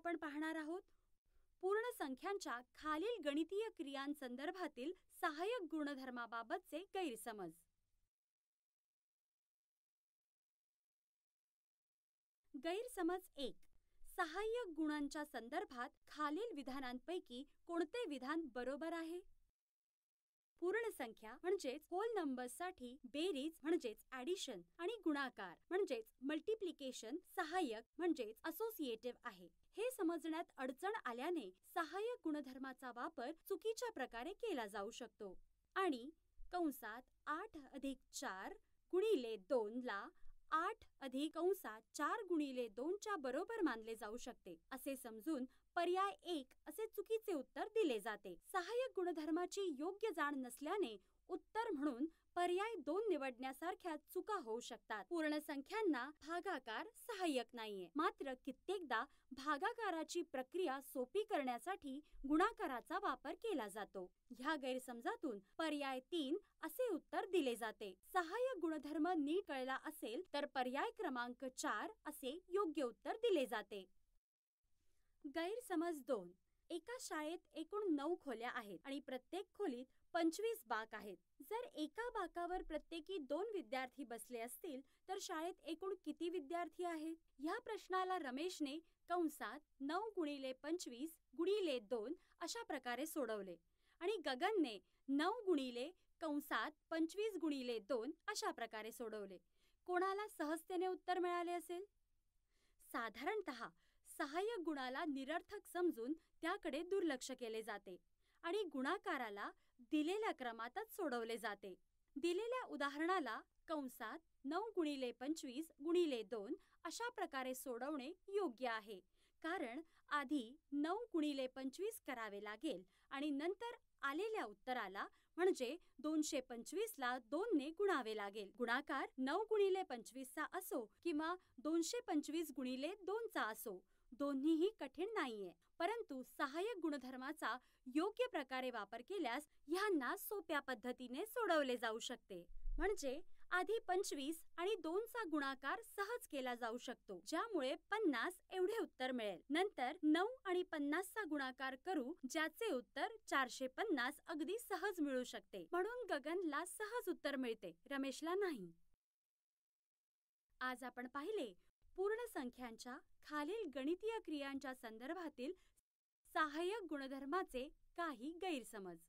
आपण पाहणार आहोत पूर्ण संख्यांच्या खालील गणितीय क्रियांसंदर्भातील सहाय्यक गुणधर्माबाबतचे गैरसमज गैरसमज एक सहाय्यक गुणांच्या संदर्भात खालील विधानांपैकी कोणते विधान बरोबर आहे पूर्ण संख्या म्हणजेच होल नंबर्स साठी बेरीज म्हणजेच ऍडिशन आणि गुणाकार म्हणजेच मल्टिप्लिकेशन सहाय्यक म्हणजेच असोसिएटिव्ह आहे हे समजण्यात अडचण आल्याने सहाय्यक गुणधर्माचा वापर चुकीच्या प्रकारे केला जाऊ शकतो आणि कंसात आठ अधिक चार गुणिले दोन ला आठ अधिक अंशात चार गुणिले दोनच्या बरोबर मानले जाऊ शकते असे समजून पर्याय एक असे चुकीचे उत्तर दिले जाते सहाय्यक गुणधर्माची योग्य जाण नसल्याने उत्तर म्हणून पर्याय दोन निवडण्यासारख्या चुका होऊ शकतात पूर्ण संख्यांना भागाकार सहाय्यक नाहीये मात्र कित्येकदा भागाकाराची प्रक्रिया सोपी करण्यासाठी गुणाकाराचा वापर केला जातो ह्या गैरसमजातून पर्याय तीन असे उत्तर दिले जाते सहाय्यक गुणधर्म नीट कळला असेल तर पर्याय क्रमांक चार असे योग्य उत्तर दिले जाते गैरसमज दोन एका शाळेत एकूण नऊ खोल्या आहेत आणि प्रत्येक खोलीत पंचवीस बाक आहेत जर एका बाकावर प्रत्येकी दोन विद्यार्थी बसले असतील तर शाळेत एकूण किती विद्यार्थी आहेत या प्रश्नाला रमेशने कंसात नऊ गुणिले पंचवीस गुणिले दोन अशा प्रकारे सोडवले आणि गगनने नऊ गुणिले कंसात पंचवीस गुणिले दोन अशा प्रकारे सोडवले कोणाला सहजतेने उत्तर मिळाले असेल साधारणत सहाय्यक गुणाला निरर्थक समजून त्याकडे दुर्लक्ष केले जाते आणि गुणाकाराला दिलेल्या क्रमातच सोडवले जाते दिलेल्या उदाहरणाला कंसात नऊ गुणिले पंचवीस गुणिले दोन अशा प्रकारे सोडवणे योग्य आहे कारण आधी नऊ गुणिले पंचवीस करावे लागेल आणि नंतर आलेल्या उत्तराला म्हणजे दोनशे पंचवीसला दोनने गुणावे लागेल गुणाकार नऊ गुणिले पंचवीसचा असो किंवा दोनशे पंचवीस गुणिले दोनचा असो दोन्हीही कठीण नाहीये परंतु सहाय्यक गुणधर्माचा योग्य प्रकारे वापर केल्यास ह्यांना सोप्या पद्धतीने सोडवले जाऊ शकते म्हणजे आधी पंचवीस आणि दोन चा गुणाकार सहज केला जाऊ शकतो ज्यामुळे पन्नास एवढे उत्तर मिळेल नंतर नऊ आणि पन्नास चा गुणाकार करू ज्याचे उत्तर चारशे पन्नास अगदी सहज मिळू शकते म्हणून गगनला सहज उत्तर मिळते रमेशला नाही आज आपण पाहिले पूर्ण संख्यांच्या खालील गणितीय क्रियांच्या संदर्भातील सहाय्यक गुणधर्माचे काही गैरसमज